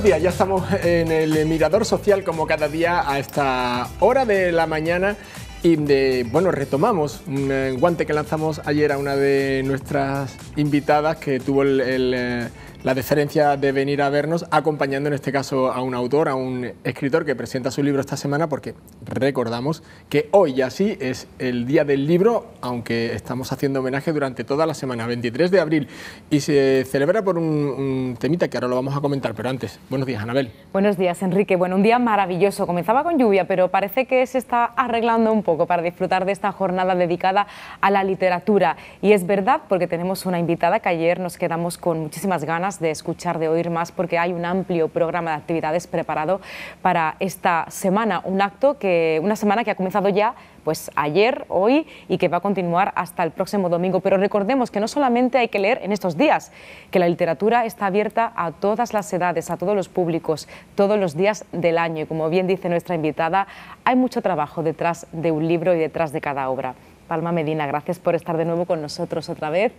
Buenos días, ya estamos en el Mirador Social como cada día a esta hora de la mañana y de, eh, bueno, retomamos un eh, guante que lanzamos ayer a una de nuestras invitadas que tuvo el, el eh, la deferencia de venir a vernos, acompañando en este caso a un autor, a un escritor que presenta su libro esta semana, porque recordamos que hoy ya es el día del libro, aunque estamos haciendo homenaje durante toda la semana, 23 de abril, y se celebra por un temita que ahora lo vamos a comentar, pero antes, buenos días, Anabel. Buenos días, Enrique. Bueno, un día maravilloso. Comenzaba con lluvia, pero parece que se está arreglando un poco para disfrutar de esta jornada dedicada a la literatura. Y es verdad, porque tenemos una invitada que ayer nos quedamos con muchísimas ganas de escuchar, de oír más, porque hay un amplio programa de actividades preparado para esta semana, un acto que, una semana que ha comenzado ya pues ayer, hoy y que va a continuar hasta el próximo domingo. Pero recordemos que no solamente hay que leer en estos días, que la literatura está abierta a todas las edades, a todos los públicos, todos los días del año. Y como bien dice nuestra invitada, hay mucho trabajo detrás de un libro y detrás de cada obra. Palma Medina. Gracias por estar de nuevo con nosotros otra vez.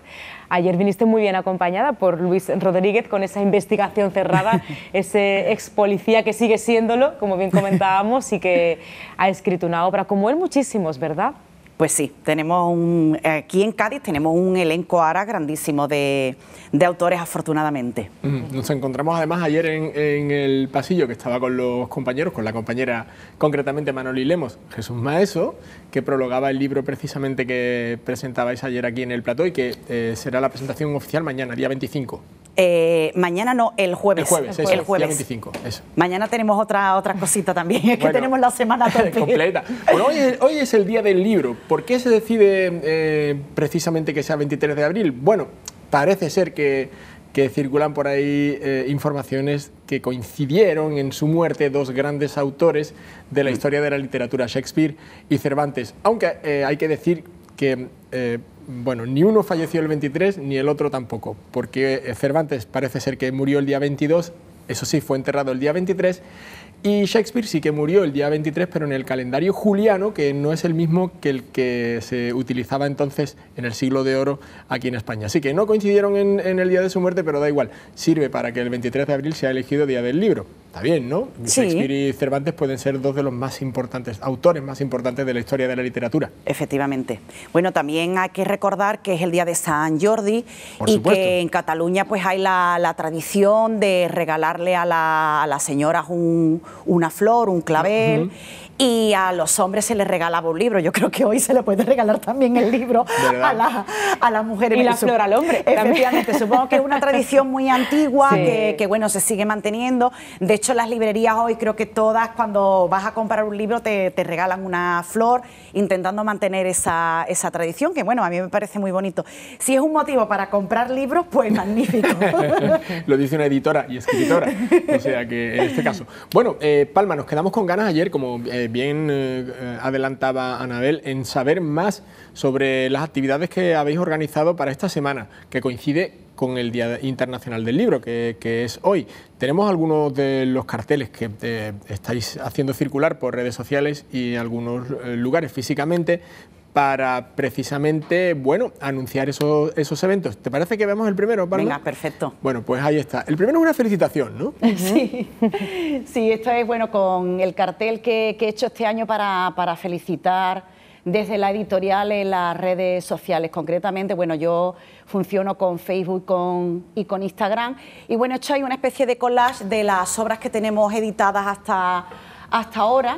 Ayer viniste muy bien acompañada por Luis Rodríguez con esa investigación cerrada, ese ex policía que sigue siéndolo, como bien comentábamos, y que ha escrito una obra como él muchísimos, ¿verdad? Pues sí, tenemos aquí en Cádiz tenemos un elenco ahora grandísimo de, autores, afortunadamente. nos encontramos además ayer en, el pasillo que estaba con los compañeros, con la compañera concretamente Manoli Lemos, Jesús Maeso, que prologaba el libro precisamente que presentabais ayer aquí en el plató y que eh, será la presentación oficial mañana, día 25. Eh, mañana no, el jueves. El jueves, el 25, Mañana tenemos otra, otra cosita también, es que tenemos la semana completa. hoy, es, el día del libro. ¿Por qué se decide eh, precisamente que sea 23 de abril? Bueno, parece ser que, circulan por ahí eh, informaciones que coincidieron en su muerte dos grandes autores de la mm. historia de la literatura, Shakespeare y Cervantes. Aunque hay que decir que bueno, ni uno falleció el 23 ni el otro tampoco, porque Cervantes parece ser que murió el día 22, eso sí, fue enterrado el día 23 y Shakespeare sí que murió el día 23, pero en el calendario juliano, que no es el mismo que el que se utilizaba entonces en el siglo de oro aquí en España. Así que no coincidieron en, el día de su muerte, pero da igual. Sirve para que el 23 de abril sea elegido Día del Libro. Está bien, ¿no? Shakespeare y Cervantes pueden ser dos de los más importantes, autores más importantes de la historia de la literatura. Efectivamente. Bueno, también hay que recordar que es el día de San Jordi y que en Cataluña pues hay la, tradición de regalarle a, la, a las señoras un, una flor, un clavel. Y a los hombres se les regalaba un libro. Yo creo que hoy se le puede regalar también el libro a, la, a las mujeres. Y la flor al hombre. supongo que es una tradición muy antigua que, bueno, se sigue manteniendo. De hecho, las librerías hoy creo que todas, cuando vas a comprar un libro, te, regalan una flor, intentando mantener esa, tradición, que, bueno, a mí me parece muy bonito. Si es un motivo para comprar libros, pues magnífico. Lo dice una editora y escritora, o sea que en este caso. Bueno, eh, Palma, nos quedamos con ganas ayer, como eh, bien eh, adelantaba Anabel, en saber más sobre las actividades que habéis organizado para esta semana, que coincide con el Día Internacional del Libro, que, es hoy. Tenemos algunos de los carteles que estáis haciendo circular por redes sociales y algunos lugares físicamente, para precisamente, bueno, anunciar esos, eventos. ¿Te parece que vemos el primero, Venga, perfecto. Bueno, pues ahí está. El primero es una felicitación, ¿no? Sí, sí esto es, bueno, con el cartel que, he hecho este año para, felicitar desde la editorial en las redes sociales. Concretamente, bueno, yo funciono con Facebook y con Instagram. Y bueno, esto hay una especie de collage de las obras que tenemos editadas hasta, hasta ahora.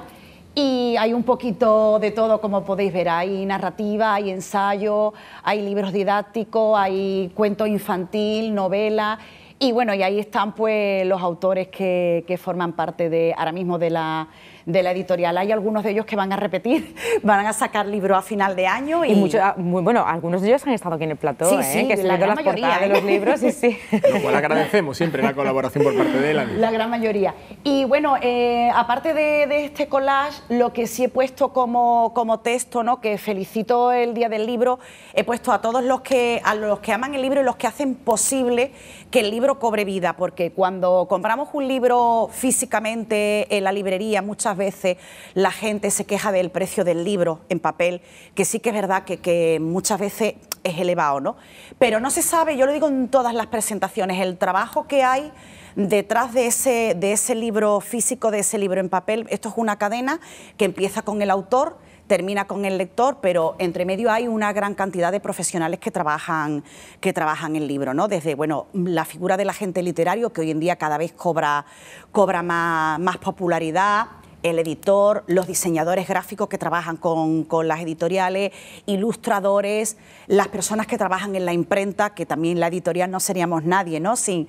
Y hay un poquito de todo, como podéis ver. Hay narrativa, hay ensayo, hay libros didácticos, hay cuento infantil, novela. Y bueno, y ahí están pues los autores que, que forman parte de ahora mismo de la, de la editorial. Hay algunos de ellos que van a repetir, van a sacar libros a final de año. Y, ah, bueno, algunos de ellos han estado aquí en el plató, ¿eh? que es la gran mayoría, de ¿eh? los libros. Sí, sí. Lo cual agradecemos siempre la colaboración por parte de él. La gran mayoría. Y bueno, eh, aparte de, este collage, lo que sí he puesto como, como texto, ¿no? que felicito el Día del Libro, he puesto a todos los que, a los que aman el libro y los que hacen posible que el libro cobre vida, porque cuando compramos un libro físicamente en la librería, muchas veces la gente se queja del precio del libro en papel, que sí que es verdad que, muchas veces es elevado, ¿no? Pero no se sabe, yo lo digo en todas las presentaciones, el trabajo que hay detrás de ese, de ese libro físico, de ese libro en papel. Esto es una cadena que empieza con el autor, termina con el lector, pero entre medio hay una gran cantidad de profesionales que trabajan, que trabajan el libro, ¿no? Desde bueno, la figura del agente literario, que hoy en día cada vez cobra, cobra más popularidad el editor, los diseñadores gráficos que trabajan con, las editoriales, ilustradores, las personas que trabajan en la imprenta, que también la editorial no seríamos nadie, ¿no? Sin,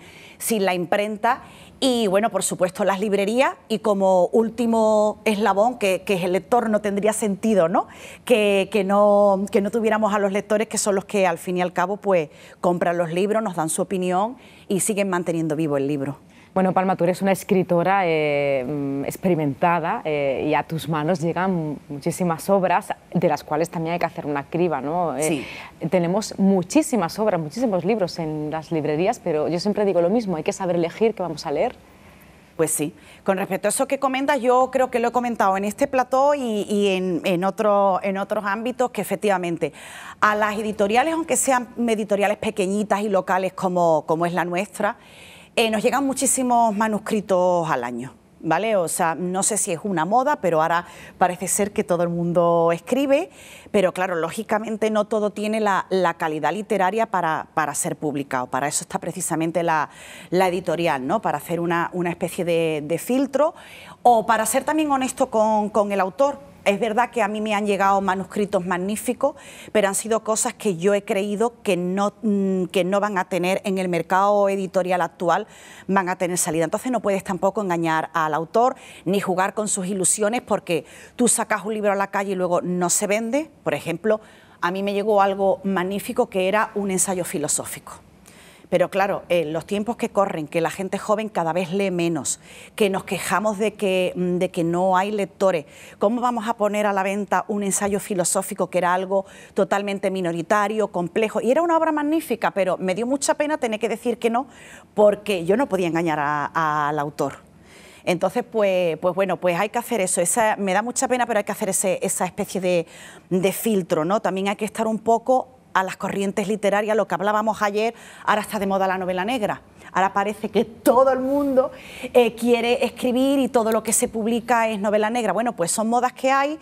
la imprenta. Y bueno, por supuesto, las librerías y como último eslabón, que, es el lector, no tendría sentido, ¿no? Que, ¿no? que no tuviéramos a los lectores, que son los que al fin y al cabo pues compran los libros, nos dan su opinión y siguen manteniendo vivo el libro. Bueno, Palma, tú eres una escritora eh, mm, experimentada eh, y a tus manos llegan muchísimas obras, de las cuales también hay que hacer una criba, ¿no? Eh, tenemos muchísimas obras, muchísimos libros en las librerías, pero yo siempre digo lo mismo, hay que saber elegir qué vamos a leer. Pues sí. Con respecto a eso que comentas, yo creo que lo he comentado en este plató y, en, otro, en otros ámbitos que efectivamente a las editoriales, aunque sean editoriales pequeñitas y locales como, como es la nuestra, eh, nos llegan muchísimos manuscritos al año. ¿Vale? O sea, no sé si es una moda, pero ahora parece ser que todo el mundo escribe, pero claro, lógicamente no todo tiene la, calidad literaria para, ser publicado, para eso está precisamente la, editorial, ¿no? Para hacer una, especie de, filtro o para ser también honesto con, con el autor, es verdad que a mí me han llegado manuscritos magníficos, pero han sido cosas que yo he creído que no, mm, que no van a tener en el mercado editorial actual, van a tener salida. Entonces no puedes tampoco engañar al autor ni jugar con sus ilusiones porque tú sacas un libro a la calle y luego no se vende. Por ejemplo, a mí me llegó algo magnífico que era un ensayo filosófico. Pero claro, eh, los tiempos que corren, que la gente joven cada vez lee menos, que nos quejamos de que, mm, de que no hay lectores, ¿cómo vamos a poner a la venta un ensayo filosófico que era algo totalmente minoritario, complejo? Y era una obra magnífica, pero me dio mucha pena tener que decir que no, porque yo no podía engañar al autor. Entonces, pues, pues bueno, pues hay que hacer eso. me da mucha pena, pero hay que hacer esa especie de, de filtro, ¿no? También hay que estar un poco a las corrientes literarias, lo que hablábamos ayer, ahora está de moda la novela negra. Ahora parece que todo el mundo eh, quiere escribir y todo lo que se publica es novela negra. Bueno, pues son modas que hay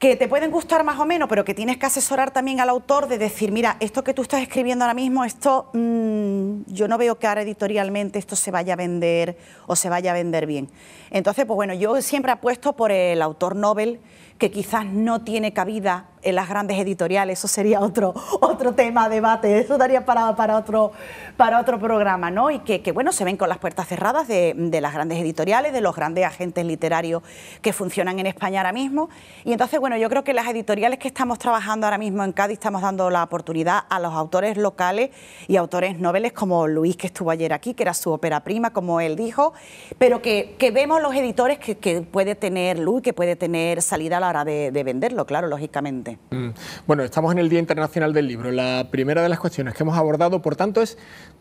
que te pueden gustar más o menos, pero que tienes que asesorar también al autor de decir, mira, esto que tú estás escribiendo ahora mismo, esto mm, yo no veo que ahora editorialmente esto se vaya a vender o se vaya a vender bien. Entonces, pues bueno, yo siempre apuesto por el autor Nobel que quizás no tiene cabida en las grandes editoriales, eso sería otro, otro tema, debate, eso daría para, otro, para otro programa, ¿no? Y que, bueno, se ven con las puertas cerradas de, las grandes editoriales, de los grandes agentes literarios que funcionan en España ahora mismo. Y entonces, bueno, yo creo que las editoriales que estamos trabajando ahora mismo en Cádiz estamos dando la oportunidad a los autores locales y autores noveles como Luis, que estuvo ayer aquí, que era su ópera prima, como él dijo, pero que, vemos los editores que, que puede tener Luis, que puede tener salida a la ...para de, venderlo, claro, lógicamente. Mm. Bueno, estamos en el Día Internacional del Libro. La primera de las cuestiones que hemos abordado, por tanto, es,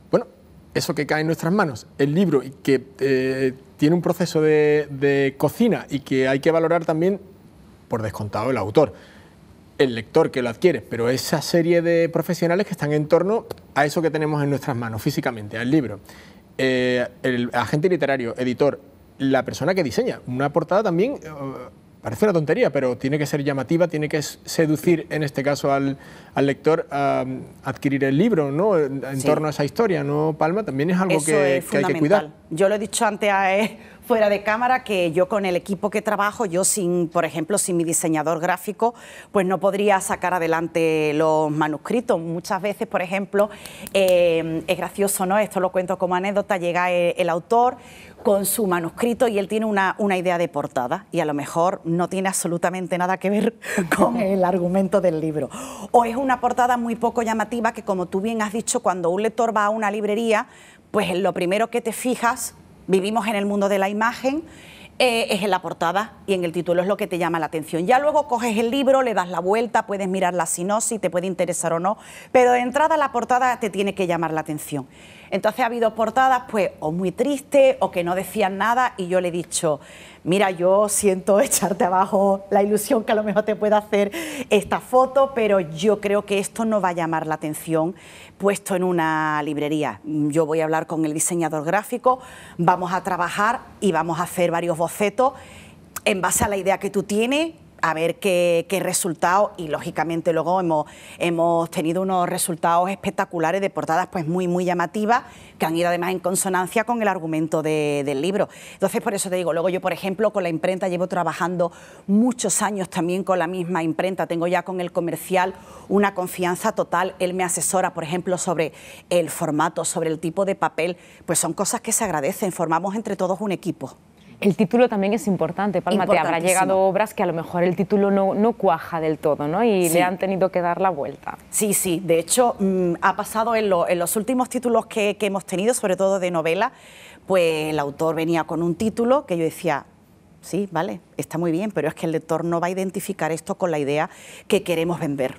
bueno, eso que cae en nuestras manos, el libro, y que eh, tiene un proceso de, cocina y que hay que valorar también, por descontado, el autor el lector que lo adquiere, pero esa serie de profesionales que están en torno a eso que tenemos en nuestras manos físicamente, al libro, eh, el agente literario, editor, la persona que diseña. Una portada también, eh, parece una tontería, pero tiene que ser llamativa, tiene que seducir en este caso al, lector a adquirir el libro, ¿no? En, torno a esa historia, ¿no, Palma? También es algo que, hay que cuidar. Yo lo he dicho antes eh, fuera de cámara que yo con el equipo que trabajo, yo sin, por ejemplo, sin mi diseñador gráfico, pues no podría sacar adelante los manuscritos. Muchas veces, por ejemplo, eh, es gracioso, ¿no? Esto lo cuento como anécdota, llega el autor, con su manuscrito y él tiene una, idea de portada y a lo mejor no tiene absolutamente nada que ver con el argumento del libro. O es una portada muy poco llamativa que, como tú bien has dicho, cuando un lector va a una librería, pues lo primero que te fijas, vivimos en el mundo de la imagen, eh, es en la portada y en el título, es lo que te llama la atención. Ya luego coges el libro, le das la vuelta, puedes mirar la sinopsis, te puede interesar o no, pero de entrada la portada te tiene que llamar la atención. Entonces ha habido portadas, pues, o muy tristes o que no decían nada, y yo le he dicho, mira, yo siento echarte abajo la ilusión que a lo mejor te pueda hacer esta foto, pero yo creo que esto no va a llamar la atención puesto en una librería. Yo voy a hablar con el diseñador gráfico, vamos a trabajar y vamos a hacer varios bocetos en base a la idea que tú tienes a ver qué, resultado resultados y lógicamente luego hemos, tenido unos resultados espectaculares de portadas pues muy muy llamativas que han ido además en consonancia con el argumento del libro. Entonces por eso te digo, luego yo por ejemplo con la imprenta llevo trabajando muchos años también con la misma imprenta, tengo ya con el comercial una confianza total, él me asesora por ejemplo sobre el formato, sobre el tipo de papel, pues son cosas que se agradecen, formamos entre todos un equipo. El título también es importante, Palma, te habrá llegado obras que a lo mejor el título no, no cuaja del todo, ¿no? Y le han tenido que dar la vuelta. Sí, sí, de hecho mm, ha pasado en, los últimos títulos que, que hemos tenido, sobre todo de novela, pues el autor venía con un título que yo decía, sí, vale, está muy bien, pero es que el lector no va a identificar esto con la idea que queremos vender.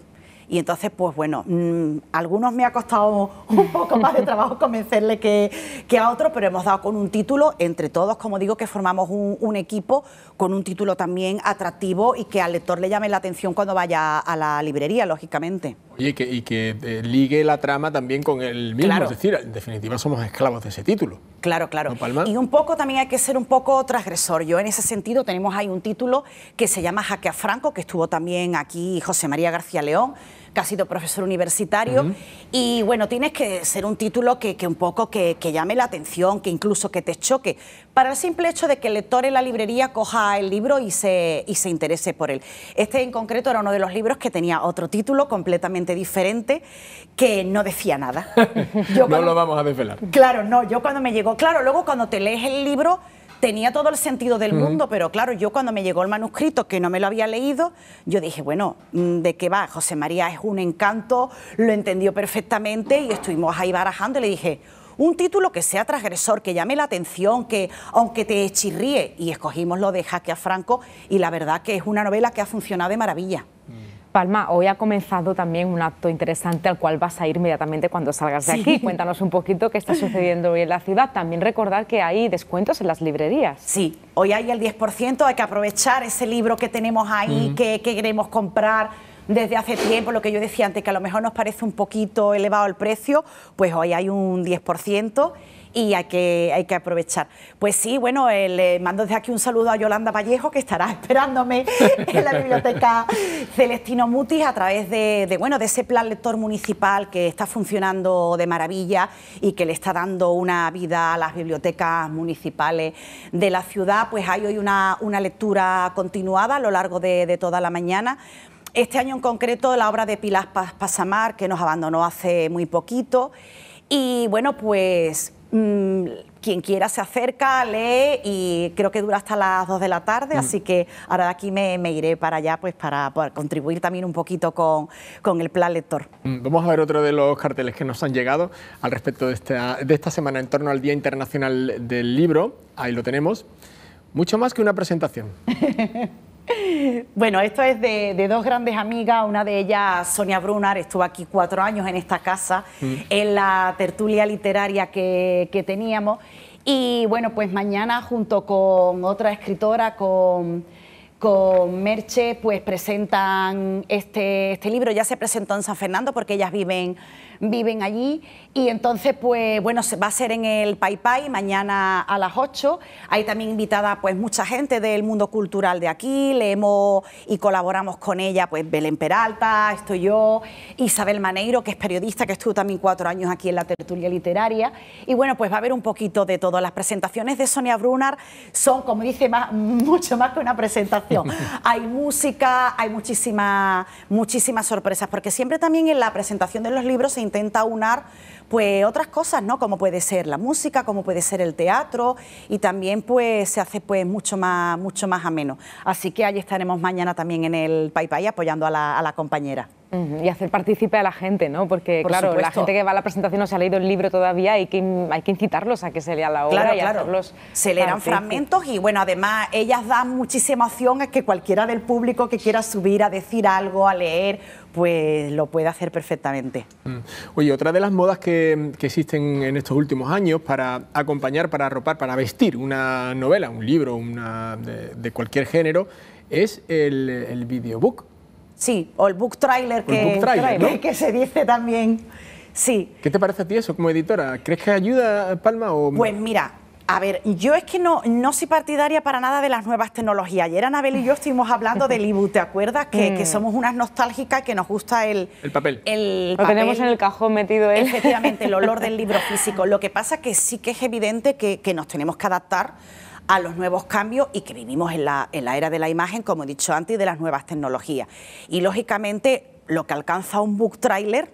Y entonces, pues bueno, a mm, algunos me ha costado un poco más de trabajo convencerle que, a otros, pero hemos dado con un título entre todos, como digo, que formamos un, equipo con un título también atractivo y que al lector le llame la atención cuando vaya a la librería, lógicamente. Y que, y que eh, ligue la trama también con el mismo. Es decir, en definitiva somos esclavos de ese título. Claro, claro. y un poco también hay que ser un poco transgresor. Yo en ese sentido tenemos ahí un título que se llama Jaque Franco, que estuvo también aquí José María García León, que ha sido profesor universitario. Y bueno, tienes que ser un título que, un poco que, llame la atención, que incluso que te choque, para el simple hecho de que el lector en la librería coja el libro y se, se interese por él. Este en concreto era uno de los libros que tenía otro título completamente diferente que no decía nada. no lo vamos a desvelar. Claro, no, yo cuando me llegó, claro, luego cuando te lees el libro tenía todo el sentido del mundo, pero claro, yo cuando me llegó el manuscrito, que no me lo había leído, yo dije, bueno, mm, ¿de qué va? José María es un encanto, lo entendió perfectamente y estuvimos ahí barajando le dije, un título que sea transgresor, que llame la atención, que aunque te chirríe, y escogimos lo de Jaque a Franco, y la verdad que es una novela que ha funcionado de maravilla. Palma, hoy ha comenzado también un acto interesante al cual vas a ir inmediatamente cuando salgas de aquí. Cuéntanos un poquito qué está sucediendo hoy en la ciudad. También recordar que hay descuentos en las librerías. Sí, hoy hay el 10%, hay que aprovechar ese libro que tenemos ahí, mm. que queremos comprar desde hace tiempo, lo que yo decía antes, que a lo mejor nos parece un poquito elevado el precio, pues hoy hay un 10% y hay que, hay que aprovechar. Pues sí, bueno, eh, le mando desde aquí un saludo a Yolanda Vallejo, que estará esperándome en la biblioteca Celestino Mutis a través de, bueno, de ese plan lector municipal que está funcionando de maravilla y que le está dando una vida a las bibliotecas municipales de la ciudad. Pues hay hoy una, una lectura continuada a lo largo de, toda la mañana. Este año en concreto la obra de Pilás Pasamar, que nos abandonó hace muy poquito. Y bueno, pues Mm, quien quiera se acerca, lee y creo que dura hasta las 2 de la tarde, mm. así que ahora de aquí me, iré para allá pues para contribuir también un poquito con, con el plan lector. Mm, vamos a ver otro de los carteles que nos han llegado al respecto de esta, de esta semana en torno al Día Internacional del Libro, ahí lo tenemos, mucho más que una presentación. Bueno, esto es de, dos grandes amigas, una de ellas, Sonia Brunar, estuvo aquí cuatro años en esta casa, mm. en la tertulia literaria que, teníamos. Y bueno, pues mañana junto con otra escritora, con Merche pues presentan este, este libro, ya se presentó en San Fernando porque ellas viven viven allí. Y entonces, pues bueno, va a ser en el Pai Pai mañana a las 8. Hay también invitada pues mucha gente del mundo cultural de aquí. Leemos y colaboramos con ella, pues Belén Peralta, estoy yo, Isabel Maneiro, que es periodista, que estuvo también cuatro años aquí en la tertulia literaria. Y bueno, pues va a haber un poquito de todo. Las presentaciones de Sonia Brunar son, como dice, más, mucho más que una presentación. hay música, hay muchísimas, muchísimas sorpresas, porque siempre también en la presentación de los libros intenta unar pues otras cosas, ¿no? Como puede ser la música, como puede ser el teatro y también pues se hace pues mucho más mucho más ameno. Así que ahí estaremos mañana también en el Pai Pai apoyando a la, compañera. Y hacer partícipe a la gente, ¿no? Porque, claro, la gente que va a la presentación no se ha leído el libro todavía, hay que, hay que incitarlos a que se lea la obra y claro. Se leerán fragmentos y, bueno, además, ellas dan muchísima opción a que cualquiera del público que quiera subir a decir algo, a leer pues lo puede hacer perfectamente. Mm. Oye, otra de las modas que, existen en estos últimos años para acompañar, para arropar, para vestir una novela, un libro, una de, cualquier género, es el, videobook. Sí, o el book trailer, que, que se dice también. Sí. ¿Qué te parece a ti eso como editora? ¿Crees que ayuda, Palma? O... Pues mira, a ver, yo es que no, no soy partidaria para nada de las nuevas tecnologías. Ayer Anabel y yo estuvimos hablando del Ibu, ¿te acuerdas? Que, mm. somos unas nostálgicas que nos gusta el, el papel. lo tenemos en el cajón metido él. ¿eh? Efectivamente, el olor del libro físico. Lo que pasa es que sí que es evidente que, nos tenemos que adaptar a los nuevos cambios y que vivimos en la, era de la imagen, como he dicho antes, de las nuevas tecnologías. Y lógicamente, lo que alcanza un book trailer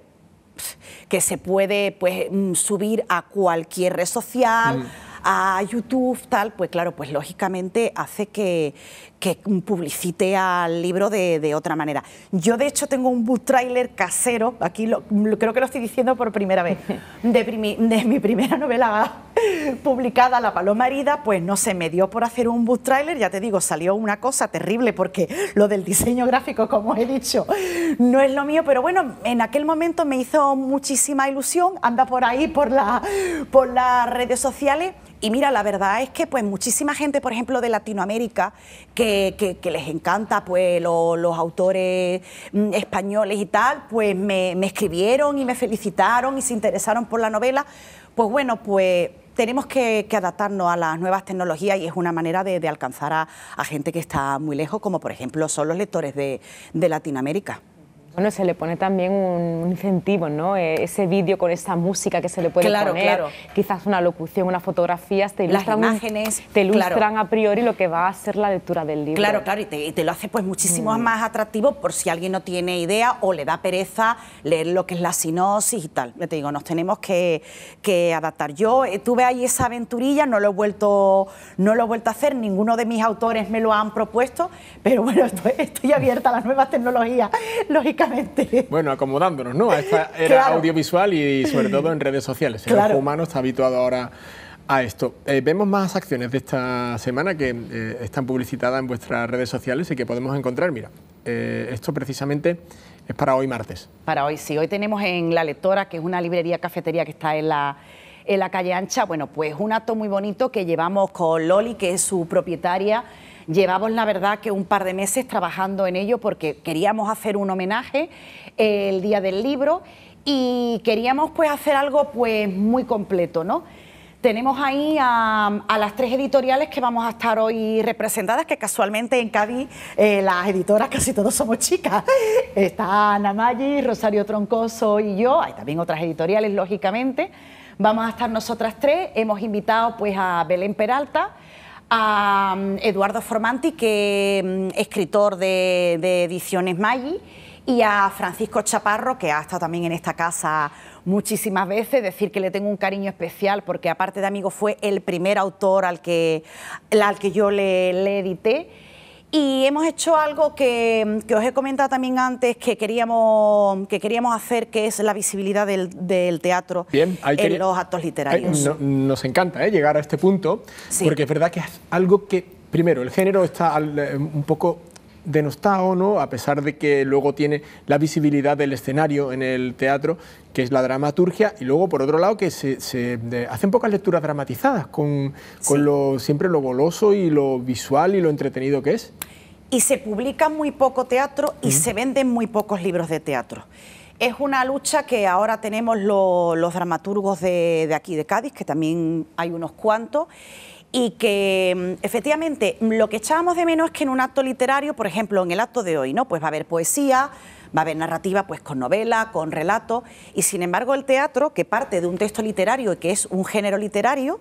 que se puede pues, mm, subir a cualquier red social. Mm a YouTube, tal, pues claro, pues lógicamente hace que, que publicite al libro de, de, otra manera. Yo de hecho tengo un book trailer casero, aquí lo, creo que lo estoy diciendo por primera vez, de, de mi primera novela publicada La Paloma Herida, pues no se me dio por hacer un book trailer, ya te digo, salió una cosa terrible porque lo del diseño gráfico, como he dicho, no es lo mío, pero bueno, en aquel momento me hizo muchísima ilusión, anda por ahí, por, la, por las redes sociales. Y mira, la verdad es que pues muchísima gente, por ejemplo, de Latinoamérica, que, les encanta pues los autores mm, españoles y tal, pues me, me escribieron y me felicitaron y se interesaron por la novela. Pues bueno, pues tenemos que, adaptarnos a las nuevas tecnologías y es una manera de, alcanzar a, gente que está muy lejos, como por ejemplo son los lectores de Latinoamérica. Bueno, se le pone también un incentivo, ¿no? E, ese vídeo con esa música que se le puede poner, claro. quizás una locución, una fotografía te ilustran, Las imágenes, te ilustran a priori lo que va a ser la lectura del libro. Claro, claro, y te, lo hace pues muchísimo mm. más atractivo por si alguien no tiene idea o le da pereza leer lo que es la sinopsis y tal. Yo te digo, nos tenemos que, adaptar. Yo eh, tuve ahí esa aventurilla, no lo he vuelto, no lo he vuelto a hacer, ninguno de mis autores me lo han propuesto, pero bueno, estoy, estoy abierta a las nuevas tecnologías, lógicamente bueno, acomodándonos, ¿no? A era audiovisual y, sobre todo en redes sociales. El ojo humano está habituado ahora a esto. Eh, vemos más acciones de esta semana que eh, están publicitadas en vuestras redes sociales y que podemos encontrar. Mira, eh, esto precisamente es para hoy martes. Para hoy sí. Hoy tenemos en La Lectora, que es una librería, cafetería que está en la en la calle Ancha, bueno, pues un acto muy bonito que llevamos con Loli, que es su propietaria Llevamos la verdad que un par de meses trabajando en ello porque queríamos hacer un homenaje eh, el día del libro y queríamos pues hacer algo pues muy completo, ¿no? Tenemos ahí a, las tres editoriales que vamos a estar hoy representadas, que casualmente en Cádiz eh, las editoras casi todos somos chicas. Está Ana Maggi, Rosario Troncoso y yo, hay también otras editoriales, lógicamente. Vamos a estar nosotras tres, hemos invitado pues a Belén Peralta, a mm, Eduardo Formanti, que mm, escritor de, Ediciones Maggi, y a Francisco Chaparro, que ha estado también en esta casa muchísimas veces, decir que le tengo un cariño especial porque aparte de amigo fue el primer autor al que, yo le edité y hemos hecho algo que, os he comentado también antes que queríamos, que queríamos hacer, que es la visibilidad del, teatro en los actos eh, literarios. nos encanta eh, llegar a este punto, porque es verdad que es algo que, primero, el género está eh, un poco denostado, ¿no? a pesar de que luego tiene la visibilidad del escenario en el teatro, que es la dramaturgia, y luego por otro lado que se, hacen pocas lecturas dramatizadas, con, lo, siempre lo goloso y lo visual y lo entretenido que es. Y se publica muy poco teatro y se venden muy pocos libros de teatro. Es una lucha que ahora tenemos los dramaturgos de, de aquí, de Cádiz, que también hay unos cuantos y que mm, efectivamente lo que echábamos de menos es que en un acto literario, por ejemplo, en el acto de hoy, ¿no? Pues va a haber poesía, va a haber narrativa pues con novela, con relato, y sin embargo el teatro, que parte de un texto literario y que es un género literario,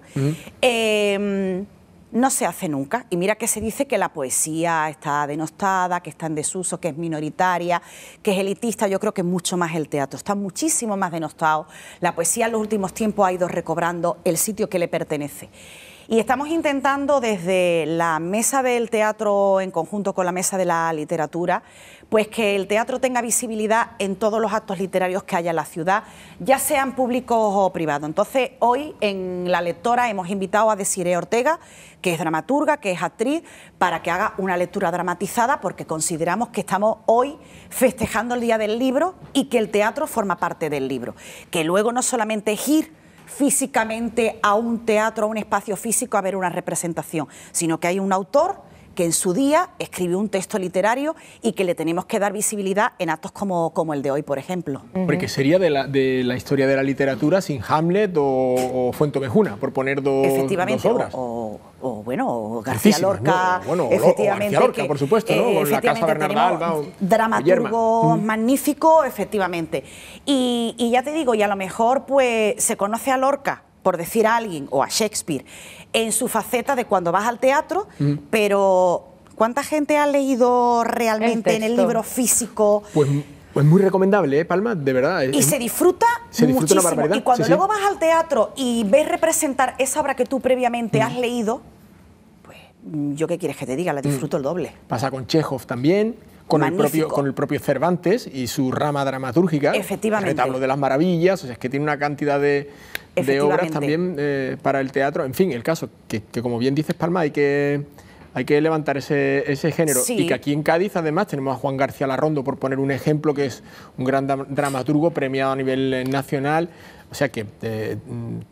em, no se hace nunca. Y mira que se dice que la poesía está denostada, que está en desuso, que es minoritaria, que es elitista. Yo creo que es mucho más el teatro. Está muchísimo más denostado. La poesía en los últimos tiempos ha ido recobrando el sitio que le pertenece. Y estamos intentando desde la mesa del teatro en conjunto con la mesa de la literatura, pues que el teatro tenga visibilidad en todos los actos literarios que haya en la ciudad, ya sean públicos o privados. Entonces, hoy en La Lectora hemos invitado a Desiree Ortega, que es dramaturga, que es actriz, para que haga una lectura dramatizada, porque consideramos que estamos hoy festejando el Día del Libro y que el teatro forma parte del libro. Que luego no solamente Gir físicamente a un teatro, a un espacio físico a ver una representación, sino que hay un autor que en su día escribió un texto literario y que le tenemos que dar visibilidad en actos como, como el de hoy, por ejemplo. Porque sería de la, de la historia de la literatura sin Hamlet o, o Mejuna, por poner dos obras o bueno, García Lorca, efectivamente. García Lorca, por supuesto, ¿no? Eh, Con la casa Alba. Dramaturgo magnífico, efectivamente. Mm. Y, ya te digo, y a lo mejor pues se conoce a Lorca por decir a alguien, o a Shakespeare, en su faceta de cuando vas al teatro, mm. pero ¿cuánta gente ha leído realmente en el libro físico? Pues, pues, muy recomendable, ¿eh, Palma, de verdad. ¿eh? Y se disfruta se muchísimo. Y cuando luego vas al teatro y ves representar esa obra que tú previamente mm. has leído, yo qué quieres que te diga, la mm. disfruto el doble. Pasa con Chekhov también. Con el, propio, con el propio Cervantes y su rama dramatúrgica. Efectivamente. El retablo de las maravillas, o sea, es que tiene una cantidad de, obras también eh, para el teatro. En fin, el caso, que, que como bien dices, Palma, hay que hay que levantar ese, género. Y que aquí en Cádiz, además, tenemos a Juan García Larrondo, por poner un ejemplo, que es un gran dramaturgo premiado a nivel eh, nacional. O sea que eh,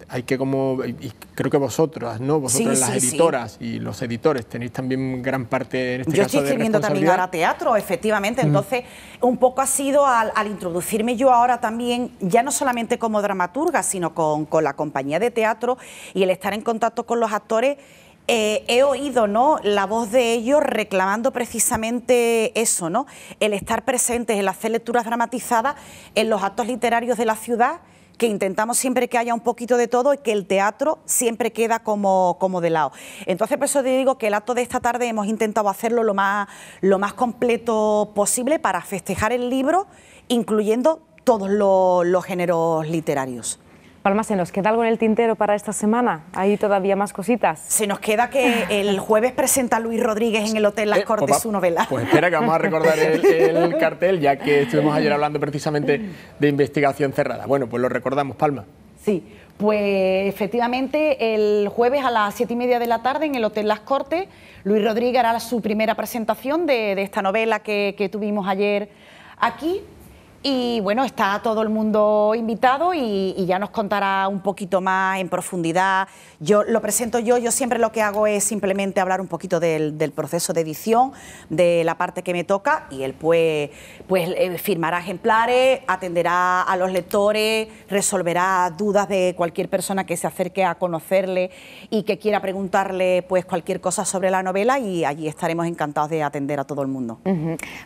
hay que como, y creo que vosotras, ¿no? Vosotras las editoras y los editores tenéis también gran parte en este yo estoy escribiendo también ahora teatro, efectivamente. Entonces, un poco ha sido al, al, introducirme yo ahora también, ya no solamente como dramaturga, sino con, con la compañía de teatro y el estar en contacto con los actores eh, he oído ¿no? la voz de ellos reclamando precisamente eso, ¿no? el estar presentes, el hacer lecturas dramatizadas en los actos literarios de la ciudad, que intentamos siempre que haya un poquito de todo y que el teatro siempre queda como, de lado. Entonces, por eso te digo que el acto de esta tarde hemos intentado hacerlo lo más, completo posible para festejar el libro, incluyendo todos los géneros literarios. Palma, ¿se nos queda algo en el tintero para esta semana? ¿Hay todavía más cositas? Se nos queda que el jueves presenta Luis Rodríguez en el Hotel Las eh, pues Cortes su novela. Pues espera que vamos a recordar el, cartel, ya que estuvimos ayer hablando precisamente de investigación cerrada. Bueno, pues lo recordamos, Palma. Sí, pues efectivamente el jueves a las siete y media de la tarde en el Hotel Las Cortes, Luis Rodríguez hará su primera presentación de, esta novela que, que tuvimos ayer aquí. Y bueno, está todo el mundo invitado y, ya nos contará un poquito más en profundidad. Yo lo presento yo, yo siempre lo que hago es simplemente hablar un poquito del, proceso de edición, de la parte que me toca y él pues, pues eh, firmará ejemplares, atenderá a los lectores, resolverá dudas de cualquier persona que se acerque a conocerle y que quiera preguntarle pues cualquier cosa sobre la novela y allí estaremos encantados de atender a todo el mundo.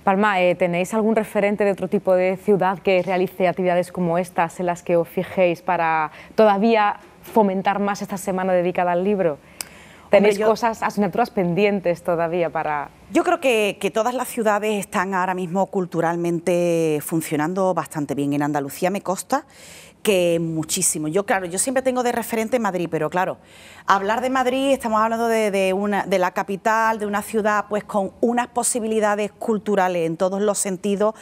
Palma, eh, ¿tenéis algún referente de otro tipo de ciudad que realice actividades como estas en las que os fijéis para todavía fomentar más esta semana dedicada al libro? ¿Tenéis cosas, asignaturas pendientes todavía para...? Yo creo que, que, todas las ciudades están ahora mismo culturalmente funcionando bastante bien. En Andalucía me consta que muchísimo. Yo, claro, yo siempre tengo de referente Madrid, pero claro, hablar de Madrid, estamos hablando de, una, de la capital, de una ciudad, pues con unas posibilidades culturales en todos los sentidos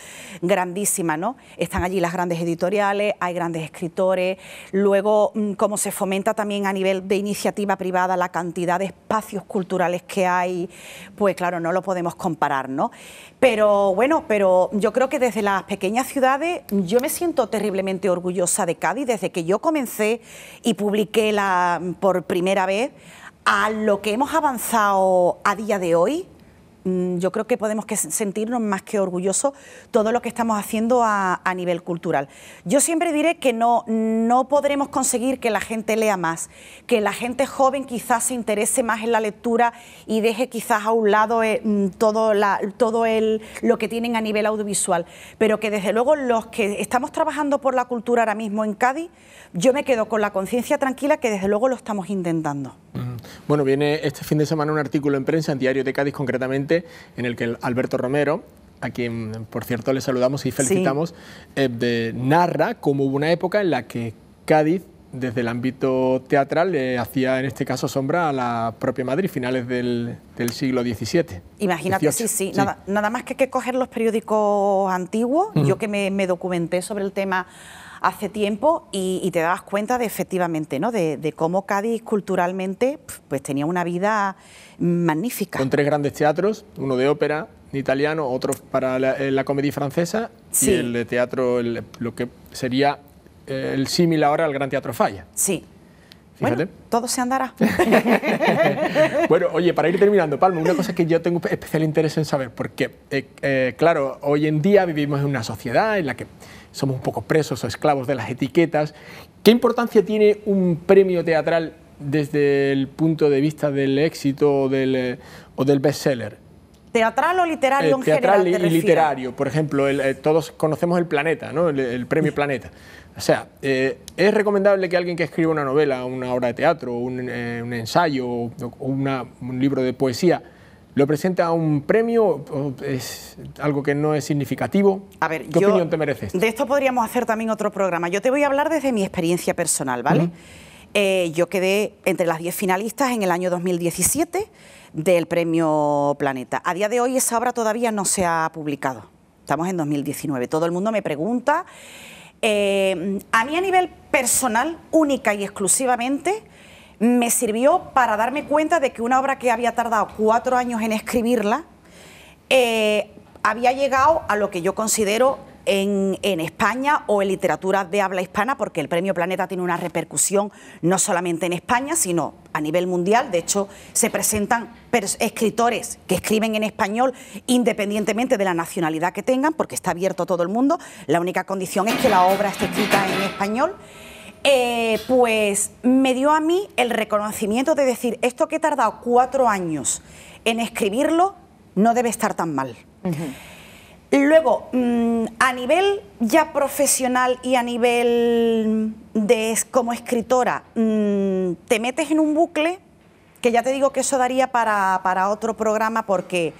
grandísimas, ¿no? Están allí las grandes editoriales, hay grandes escritores, luego mm, como se fomenta también a nivel de iniciativa privada la cantidad de espacios culturales que hay, pues claro, no lo podemos comparar, ¿no? Pero bueno, pero yo creo que desde las pequeñas ciudades yo me siento terriblemente orgullosa de Cádiz desde que yo comencé y publiqué la por primera vez a lo que hemos avanzado a día de hoy Mm, yo creo que podemos sentirnos más que orgullosos todo lo que estamos haciendo a, nivel cultural. Yo siempre diré que no, no podremos conseguir que la gente lea más, que la gente joven quizás se interese más en la lectura y deje quizás a un lado eh, mm, todo, todo el, lo que tienen a nivel audiovisual, pero que desde luego los que estamos trabajando por la cultura ahora mismo en Cádiz, yo me quedo con la conciencia tranquila que desde luego lo estamos intentando. Bueno, viene este fin de semana un artículo en prensa, en Diario de Cádiz concretamente, en el que Alberto Romero, a quien por cierto le saludamos y felicitamos, eh, narra cómo hubo una época en la que Cádiz desde el ámbito teatral le hacía en este caso sombra a la propia Madrid, finales del, siglo XVII. Imagínate, sí, sí, Nada, más que que coger los periódicos antiguos, yo que me, me documenté sobre el tema hace tiempo y, te dabas cuenta de efectivamente, ¿no? De, cómo Cádiz culturalmente pues tenía una vida magnífica. Con tres grandes teatros, uno de ópera italiano, otro para la, eh, comedia francesa y el de teatro, lo que sería eh, el símil ahora al Gran Teatro Falla. Sí. Fíjate. todo se andará. bueno, oye, para ir terminando, Palma, una cosa que yo tengo especial interés en saber, porque, eh, claro, hoy en día vivimos en una sociedad en la que somos un poco presos o esclavos de las etiquetas. ¿Qué importancia tiene un premio teatral desde el punto de vista del éxito o del, eh, del bestseller? ¿Teatral o literario eh, en teatral general? y literario, por ejemplo, eh, todos conocemos el Planeta, ¿no? el, premio Planeta. O sea, ¿es recomendable que alguien que escriba una novela, una obra de teatro, un, ensayo o, un libro de poesía lo presenta a un premio, es algo que no es significativo. A ver, ¿qué opinión te mereces? De esto podríamos hacer también otro programa. Yo te voy a hablar desde mi experiencia personal, ¿vale? Eh, yo quedé entre las 10 finalistas en el año 2017 del premio Planeta. A día de hoy esa obra todavía no se ha publicado. Estamos en 2019. Todo el mundo me pregunta. Eh, a mí a nivel personal, única y exclusivamente, me sirvió para darme cuenta de que una obra que había tardado cuatro años en escribirla, eh, había llegado a lo que yo considero en, en, España o en literatura de habla hispana, porque el Premio Planeta tiene una repercusión no solamente en España, sino a nivel mundial. De hecho, se presentan escritores que escriben en español independientemente de la nacionalidad que tengan, porque está abierto a todo el mundo. La única condición es que la obra esté escrita en español. Eh, pues me dio a mí el reconocimiento de decir, esto que he tardado cuatro años en escribirlo, no debe estar tan mal. Luego, mm, a nivel ya profesional y a nivel de como escritora, mm, te metes en un bucle que ya te digo que eso daría para, otro programa porque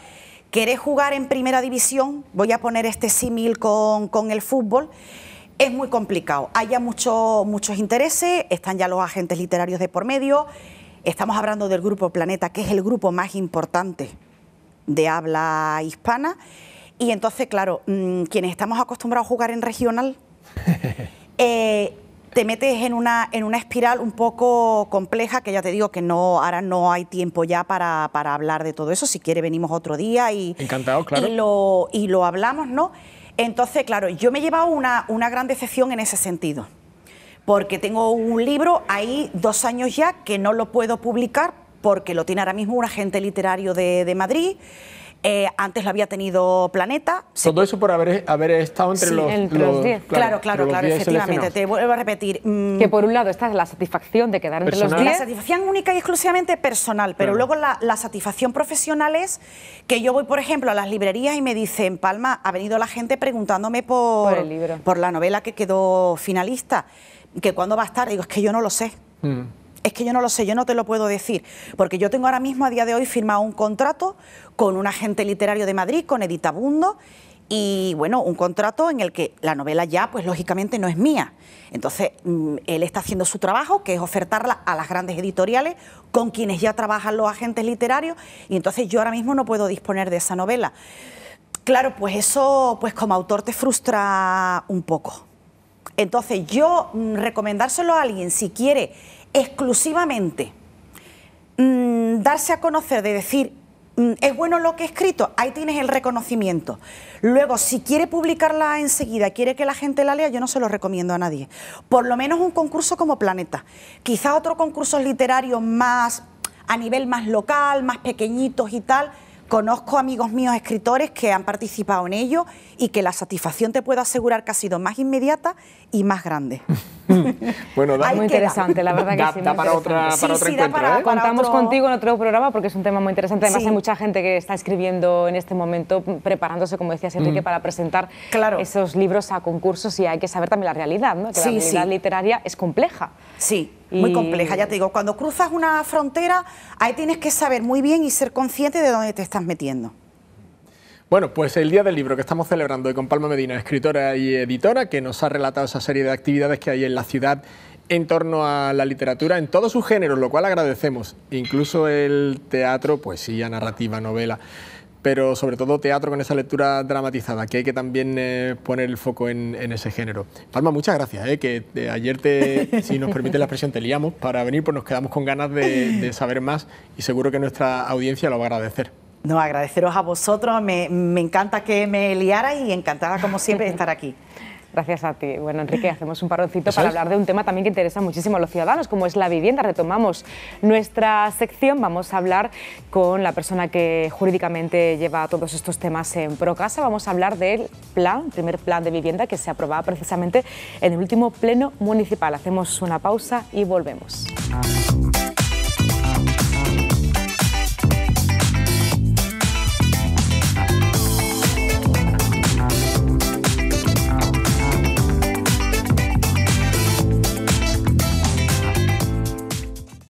querés jugar en primera división, voy a poner este símil con, con el fútbol, es muy complicado. hay mucho, muchos intereses, están ya los agentes literarios de por medio. Estamos hablando del grupo Planeta, que es el grupo más importante de habla hispana. Y entonces, claro, mm, quienes estamos acostumbrados a jugar en regional, eh, te metes en una, en una espiral un poco compleja, que ya te digo que no, ahora no hay tiempo ya para, hablar de todo eso. Si quiere, venimos otro día y, Encantado, lo, y lo hablamos, ¿no? Entonces, claro, yo me he llevado una, gran decepción en ese sentido, porque tengo un libro ahí dos años ya que no lo puedo publicar porque lo tiene ahora mismo un agente literario de, de Madrid. Eh, antes lo había tenido Planeta. Todo eso por haber, haber estado entre los 10. Claro, claro, claro, efectivamente. Te vuelvo a repetir. Mm, que por un lado está la satisfacción de quedar entre los 10. La satisfacción única y exclusivamente personal, pero luego la, satisfacción profesional es que yo voy, por ejemplo, a las librerías y me dicen, Palma, ha venido la gente preguntándome por, por, el libro. por la novela que quedó finalista, que cuándo va a estar. Digo, es que yo no lo sé. Mm es que yo no lo sé, yo no te lo puedo decir, porque yo tengo ahora mismo a día de hoy firmado un contrato con un agente literario de Madrid, con Editabundo, y bueno, un contrato en el que la novela ya, pues lógicamente no es mía. Entonces, mm, él está haciendo su trabajo, que es ofertarla a las grandes editoriales con quienes ya trabajan los agentes literarios, y entonces yo ahora mismo no puedo disponer de esa novela. Claro, pues eso, pues como autor te frustra un poco. Entonces, yo mm, recomendárselo a alguien si quiere exclusivamente mm, darse a conocer, de decir, mm, es bueno lo que he escrito, ahí tienes el reconocimiento. Luego, si quiere publicarla enseguida, quiere que la gente la lea, yo no se lo recomiendo a nadie. Por lo menos un concurso como Planeta. Quizá otros concursos literarios más a nivel más local, más pequeñitos y tal. Conozco amigos míos escritores que han participado en ello y que la satisfacción te puedo asegurar que ha sido más inmediata y más grande. bueno, da, muy interesante, la verdad que sí. Da para, otra, otro ¿eh? Contamos contigo en otro programa porque es un tema muy interesante. Además, hay mucha gente que está escribiendo en este momento, preparándose, como decías, Enrique, mm. para presentar esos libros a concursos y hay que saber también la realidad, ¿no? que la realidad literaria es compleja. Sí, muy compleja. Ya te digo, cuando cruzas una frontera, ahí tienes que saber muy bien y ser consciente de dónde te estás metiendo. Bueno, pues el Día del Libro que estamos celebrando hoy con Palma Medina, escritora y editora, que nos ha relatado esa serie de actividades que hay en la ciudad en torno a la literatura en todos sus géneros, lo cual agradecemos, incluso el teatro, poesía, narrativa, novela, pero sobre todo teatro con esa lectura dramatizada, que hay que también eh, poner el foco en, ese género. Palma, muchas gracias, eh, que eh, ayer, te, si nos permite la expresión, te liamos para venir, pues nos quedamos con ganas de saber más y seguro que nuestra audiencia lo va a agradecer. No, agradeceros a vosotros, me, encanta que me liarais y encantada como siempre de estar aquí. Gracias a ti. Bueno, Enrique, hacemos un paroncito para hablar de un tema también que interesa muchísimo a los ciudadanos, como es la vivienda. Retomamos nuestra sección, vamos a hablar con la persona que jurídicamente lleva todos estos temas en Procasa. Vamos a hablar del plan, primer plan de vivienda que se aprobaba precisamente en el último pleno municipal. Hacemos una pausa y volvemos.